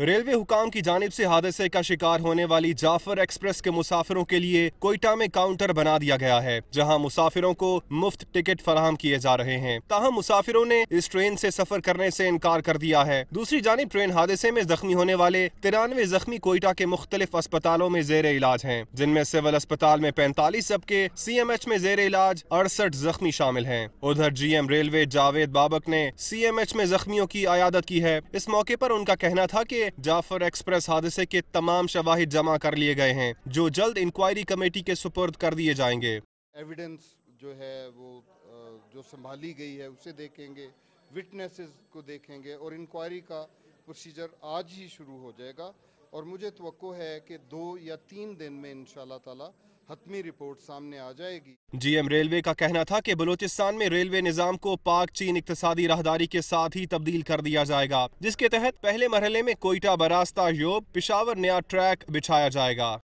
railway हुकाम की जानब से हादसे का शिकार होने वाली जाफर एक्सप्रेस के मुसाफिरों के लिए कोयटा में काउंटर बना दिया गया है जहां मुसाफिरों को मुफ्त टिकट फराहम किए जा रहे हैं ताहम मुसाफिरों ने इस ट्रेन से सफर करने से इनकार कर दिया है दूसरी जानब ट्रेन हादसे में जख्मी होने वाले तिरानवे जख्मी कोयटा के मुख्तलिफ अस्पतालों में जेर इलाज है जिनमें सिविल अस्पताल में पैंतालीस सबके सी एम एच में जेर इलाज अड़सठ जख्मी शामिल है उधर G M railway Javed Babak ने सी एम एच में जख्मियों की आयादत की है इस मौके आरोप उनका कहना था की लिए जाफर एक्सप्रेस हादसे के तमाम शवाहिद जमा कर लिए गए हैं जो जल्द इंक्वायरी कमेटी के सुपुर्द कर दिए जाएंगे एविडेंस जो है वो जो संभाली गई है उसे देखेंगे विटनेसेस को देखेंगे और इंक्वायरी का प्रोसीजर आज ही शुरू हो जाएगा और मुझे तो है कि दो या तीन दिन में इन शाह हतमी रिपोर्ट सामने आ जाएगी जीएम रेलवे का कहना था कि बलूचिस्तान में रेलवे निज़ाम को पाक चीन इकतसादी राहदारी के साथ ही तब्दील कर दिया जाएगा जिसके तहत पहले मरहले में कोयटा बरास्ता योग पिशावर नया ट्रैक बिछाया जाएगा